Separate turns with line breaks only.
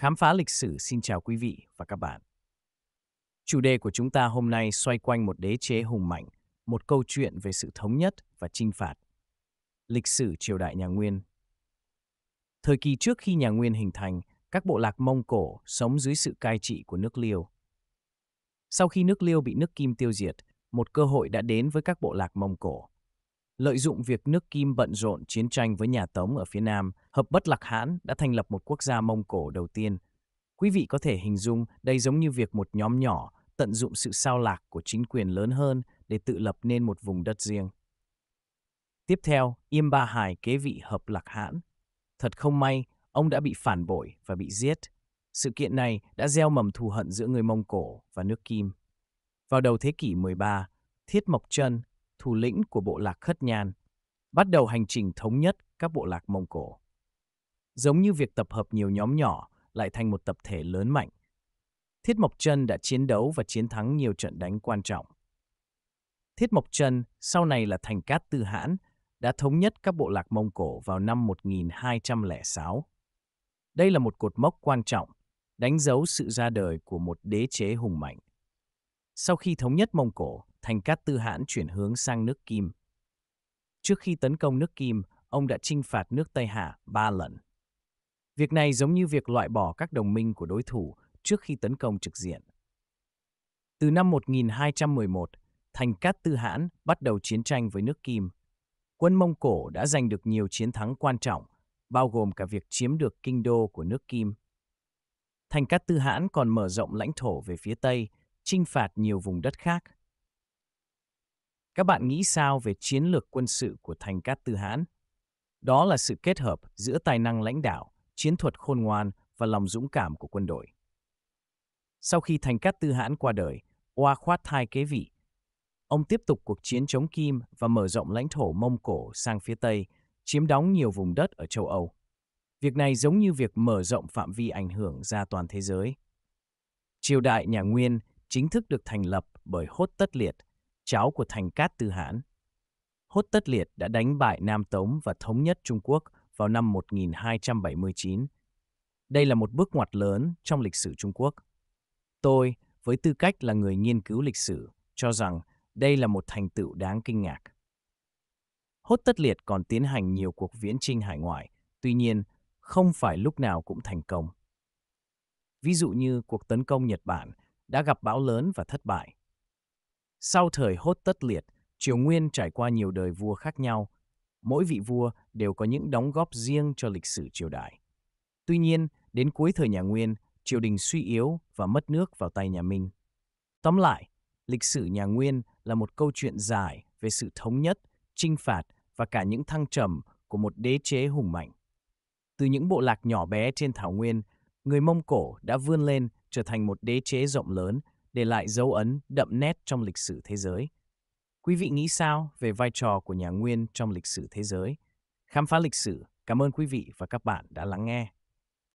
Khám phá lịch sử xin chào quý vị và các bạn. Chủ đề của chúng ta hôm nay xoay quanh một đế chế hùng mạnh, một câu chuyện về sự thống nhất và chinh phạt. Lịch sử triều đại nhà Nguyên Thời kỳ trước khi nhà Nguyên hình thành, các bộ lạc Mông Cổ sống dưới sự cai trị của nước Liêu. Sau khi nước Liêu bị nước Kim tiêu diệt, một cơ hội đã đến với các bộ lạc Mông Cổ. Lợi dụng việc nước Kim bận rộn chiến tranh với nhà Tống ở phía Nam, Hợp bất Lạc Hãn đã thành lập một quốc gia Mông Cổ đầu tiên. Quý vị có thể hình dung đây giống như việc một nhóm nhỏ tận dụng sự sao lạc của chính quyền lớn hơn để tự lập nên một vùng đất riêng. Tiếp theo, Yêm Ba Hải kế vị Hợp Lạc Hãn. Thật không may, ông đã bị phản bội và bị giết. Sự kiện này đã gieo mầm thù hận giữa người Mông Cổ và nước Kim. Vào đầu thế kỷ 13, Thiết Mộc Trân, thủ lĩnh của bộ lạc Khất Nhan, bắt đầu hành trình thống nhất các bộ lạc Mông Cổ giống như việc tập hợp nhiều nhóm nhỏ lại thành một tập thể lớn mạnh. Thiết Mộc Trân đã chiến đấu và chiến thắng nhiều trận đánh quan trọng. Thiết Mộc Trân, sau này là thành Cát Tư Hãn, đã thống nhất các bộ lạc Mông Cổ vào năm 1206. Đây là một cột mốc quan trọng, đánh dấu sự ra đời của một đế chế hùng mạnh. Sau khi thống nhất Mông Cổ, thành Cát Tư Hãn chuyển hướng sang nước Kim. Trước khi tấn công nước Kim, ông đã chinh phạt nước Tây Hạ ba lần. Việc này giống như việc loại bỏ các đồng minh của đối thủ trước khi tấn công trực diện. Từ năm 1211, thành Cát Tư Hãn bắt đầu chiến tranh với nước Kim. Quân Mông Cổ đã giành được nhiều chiến thắng quan trọng, bao gồm cả việc chiếm được kinh đô của nước Kim. Thành Cát Tư Hãn còn mở rộng lãnh thổ về phía Tây, chinh phạt nhiều vùng đất khác. Các bạn nghĩ sao về chiến lược quân sự của Thành Cát Tư Hãn? Đó là sự kết hợp giữa tài năng lãnh đạo, chiến thuật khôn ngoan và lòng dũng cảm của quân đội. Sau khi Thành Cát Tư Hãn qua đời, Oa khoát thai kế vị. Ông tiếp tục cuộc chiến chống Kim và mở rộng lãnh thổ Mông Cổ sang phía Tây, chiếm đóng nhiều vùng đất ở châu Âu. Việc này giống như việc mở rộng phạm vi ảnh hưởng ra toàn thế giới. Triều đại nhà Nguyên chính thức được thành lập bởi Hốt Tất Liệt, cháu của Thành Cát Tư Hãn. Hốt Tất Liệt đã đánh bại Nam Tống và thống nhất Trung Quốc – vào năm 1279. Đây là một bước ngoặt lớn trong lịch sử Trung Quốc. Tôi, với tư cách là người nghiên cứu lịch sử, cho rằng đây là một thành tựu đáng kinh ngạc. Hốt Tất Liệt còn tiến hành nhiều cuộc viễn trinh hải ngoại, tuy nhiên không phải lúc nào cũng thành công. Ví dụ như cuộc tấn công Nhật Bản đã gặp bão lớn và thất bại. Sau thời Hốt Tất Liệt, Triều Nguyên trải qua nhiều đời vua khác nhau mỗi vị vua đều có những đóng góp riêng cho lịch sử triều đại. Tuy nhiên, đến cuối thời nhà Nguyên, triều đình suy yếu và mất nước vào tay nhà Minh. Tóm lại, lịch sử nhà Nguyên là một câu chuyện dài về sự thống nhất, trinh phạt và cả những thăng trầm của một đế chế hùng mạnh. Từ những bộ lạc nhỏ bé trên thảo nguyên, người Mông Cổ đã vươn lên trở thành một đế chế rộng lớn, để lại dấu ấn đậm nét trong lịch sử thế giới. Quý vị nghĩ sao về vai trò của nhà Nguyên trong lịch sử thế giới? Khám phá lịch sử, cảm ơn quý vị và các bạn đã lắng nghe.